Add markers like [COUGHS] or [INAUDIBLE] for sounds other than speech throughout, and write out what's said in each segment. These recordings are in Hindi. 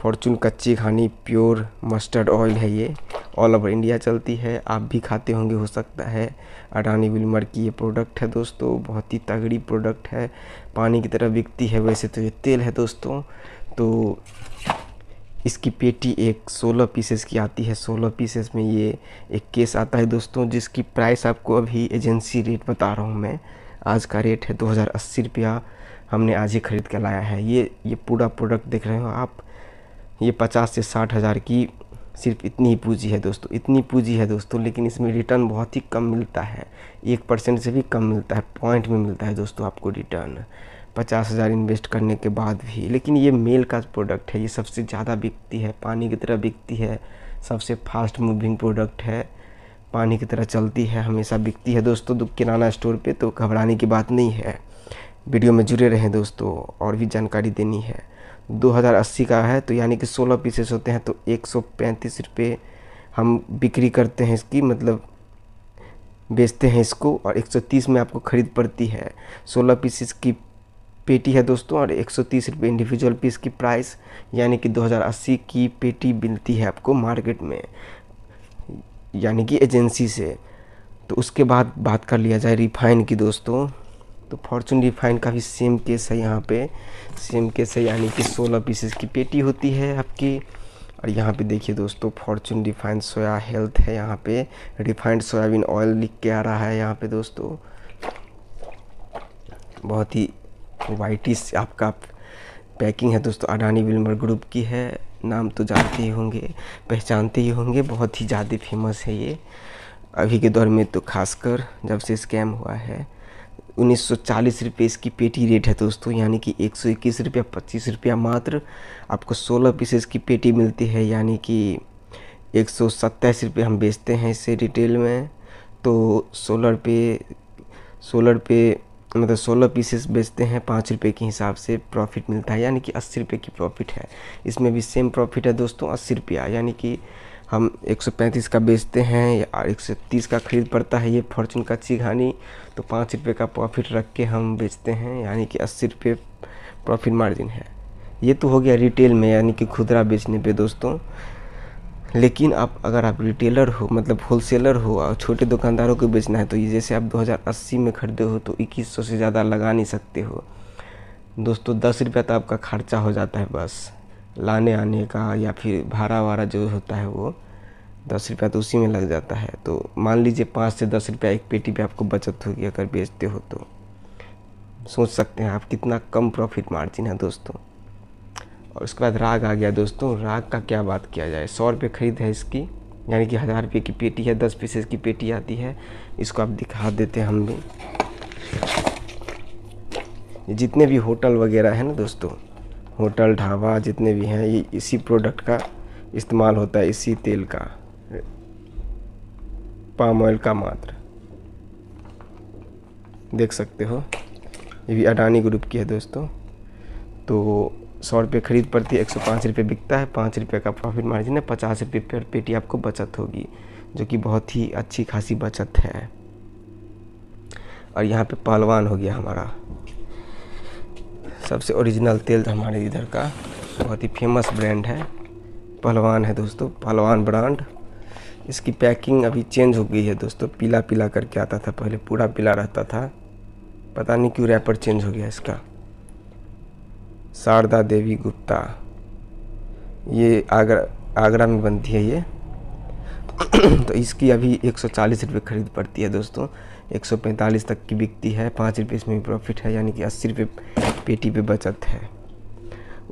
फॉर्चून कच्ची घानी प्योर मस्टर्ड ऑयल है ये ऑल ओवर इंडिया चलती है आप भी खाते होंगे हो सकता है अडानी विलमर की ये प्रोडक्ट है दोस्तों बहुत ही तगड़ी प्रोडक्ट है पानी की तरह बिकती है वैसे तो ये तेल है दोस्तों तो इसकी पेटी एक 16 पीसेस की आती है 16 पीसेस में ये एक केस आता है दोस्तों जिसकी प्राइस आपको अभी एजेंसी रेट बता रहा हूँ मैं आज का रेट है दो हज़ार अस्सी रुपया हमने आज ही ख़रीद कर लाया है ये ये पूरा प्रोडक्ट देख रहे हो आप ये पचास से साठ हज़ार की सिर्फ इतनी ही पूँजी है दोस्तों इतनी पूँजी है दोस्तों लेकिन इसमें रिटर्न बहुत ही कम मिलता है एक परसेंट से भी कम मिलता है पॉइंट में मिलता है दोस्तों आपको रिटर्न पचास हज़ार इन्वेस्ट करने के बाद भी लेकिन ये मेल का प्रोडक्ट है ये सबसे ज़्यादा बिकती है पानी की तरह बिकती है सबसे फास्ट मूविंग प्रोडक्ट है पानी की तरह चलती है हमेशा बिकती है दोस्तों तो किराना स्टोर पर तो घबराने की बात नहीं है वीडियो में जुड़े रहें दोस्तों और भी जानकारी देनी है 2080 का है तो यानी कि 16 पीसेस होते हैं तो एक रुपये हम बिक्री करते हैं इसकी मतलब बेचते हैं इसको और 130 में आपको ख़रीद पड़ती है 16 पीसेस की पेटी है दोस्तों और एक सौ रुपये इंडिविजुअल पीस की प्राइस यानी कि 2080 की पेटी मिलती है आपको मार्केट में यानी कि एजेंसी से तो उसके बाद बात कर लिया जाए रिफाइन की दोस्तों तो फॉर्चून रिफाइंड का भी सेम केस है यहाँ पे सेम केस है यानी कि 16 पीसेस की पेटी होती है आपकी और यहाँ पे देखिए दोस्तों फॉर्चून रिफाइंड सोया हेल्थ है यहाँ पे रिफाइंड सोयाबीन ऑयल लिख के आ रहा है यहाँ पे दोस्तों बहुत ही वाइटिस आपका पैकिंग है दोस्तों अडानी विल्मर ग्रुप की है नाम तो जानते ही होंगे पहचानते ही होंगे बहुत ही ज़्यादा फेमस है ये अभी के दौर में तो खासकर जब से स्कैम हुआ है उन्नीस सौ चालीस रुपये इसकी पेटी रेट है दोस्तों यानी कि एक सौ इक्कीस रुपया पच्चीस रुपया मात्र आपको सोलह पीसेस की पेटी मिलती है यानी कि एक सौ सत्ताईस रुपये हम बेचते हैं इसे रिटेल में तो सोलह रुपये सोलह रुपये मतलब सोलह पीसेस बेचते हैं पाँच रुपये के हिसाब से प्रॉफिट मिलता है यानी कि अस्सी रुपये की प्रॉफिट है इसमें भी सेम प्रॉफिट है दोस्तों अस्सी रुपया यानी कि हम 135 का बेचते हैं या 130 का खरीद पड़ता है ये फॉर्चून का चिघानी तो पाँच रुपये का प्रॉफिट रख के हम बेचते हैं यानी कि अस्सी रुपये प्रॉफिट मार्जिन है ये तो हो गया रिटेल में यानी कि खुदरा बेचने पे दोस्तों लेकिन आप अगर आप रिटेलर हो मतलब होलसेलर हो और छोटे दुकानदारों को बेचना है तो जैसे आप 2080 में खरीदे हो तो 2100 से ज़्यादा लगा नहीं सकते हो दोस्तों दस रुपया तो आपका खर्चा हो जाता है बस लाने आने का या फिर भाड़ा वाड़ा जो होता है वो दस रुपया तो उसी में लग जाता है तो मान लीजिए पाँच से दस रुपया एक पेटी पे आपको बचत होगी अगर बेचते हो तो सोच सकते हैं आप कितना कम प्रॉफिट मार्जिन है दोस्तों और उसके बाद राग आ गया दोस्तों राग का क्या बात किया जाए सौ रुपये ख़रीद है इसकी यानी कि हज़ार रुपये की पेटी है दस पीसेस की पेटी आती है इसको आप दिखा देते हैं हम भी जितने भी होटल वगैरह हैं ना दोस्तों होटल ढाबा जितने भी हैं ये इसी प्रोडक्ट का इस्तेमाल होता है इसी तेल का पाम ऑयल का मात्र देख सकते हो ये भी अडानी ग्रुप की है दोस्तों तो सौ रुपये खरीद पड़ती है एक सौ पाँच रुपये बिकता है पाँच रुपये का प्रॉफिट मार्जिन है पचास रुपये पर पेटी आपको बचत होगी जो कि बहुत ही अच्छी खासी बचत है और यहाँ पे पहलवान हो गया हमारा सबसे ओरिजिनल तेल तो हमारे इधर का बहुत ही फेमस ब्रांड है पहलवान है दोस्तों पहलवान ब्रांड इसकी पैकिंग अभी चेंज हो गई है दोस्तों पीला पीला करके आता था पहले पूरा पीला रहता था पता नहीं क्यों रैपर चेंज हो गया इसका शारदा देवी गुप्ता ये आगरा आगरा में बनती है ये [COUGHS] तो इसकी अभी एक सौ ख़रीद पड़ती है दोस्तों 145 तक की बिकती है पाँच रुपये इसमें भी प्रॉफिट है यानी कि अस्सी रुपये पेटी पे बचत है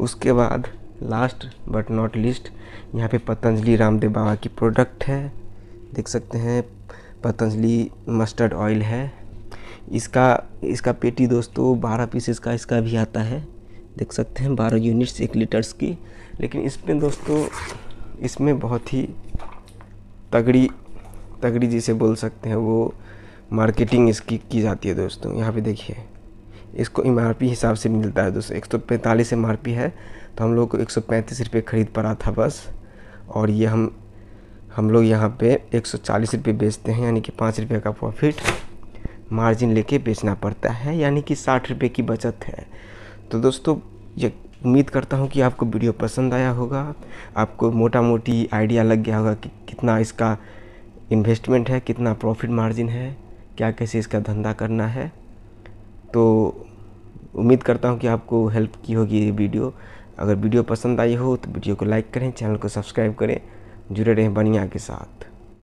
उसके बाद लास्ट बट नॉट लिस्ट यहाँ पे पतंजलि रामदेव बाबा की प्रोडक्ट है देख सकते हैं पतंजलि मस्टर्ड ऑयल है इसका इसका पेटी दोस्तों बारह पीसेस का इसका भी आता है देख सकते हैं बारह यूनिट्स एक लीटर्स की लेकिन इसमें दोस्तों इसमें बहुत ही तगड़ी तगड़ी जिसे बोल सकते हैं वो मार्केटिंग इसकी की जाती है दोस्तों यहाँ पे देखिए इसको एम हिसाब से मिलता है दोस्तों एक सौ पैंतालीस एम है तो हम लोग को एक सौ पैंतीस रुपये ख़रीद पड़ा था बस और ये हम हम लोग यहाँ पे एक सौ चालीस रुपये बेचते हैं यानी कि पाँच रुपये का प्रॉफिट मार्जिन लेके बेचना पड़ता है यानी कि साठ रुपये की बचत है तो दोस्तों ये उम्मीद करता हूँ कि आपको वीडियो पसंद आया होगा आपको मोटा मोटी आइडिया लग गया होगा कि कितना इसका इन्वेस्टमेंट है कितना प्रॉफिट मार्जिन है क्या कैसे इसका धंधा करना है तो उम्मीद करता हूँ कि आपको हेल्प की होगी ये वीडियो अगर वीडियो पसंद आई हो तो वीडियो को लाइक करें चैनल को सब्सक्राइब करें जुड़े रहें बनिया के साथ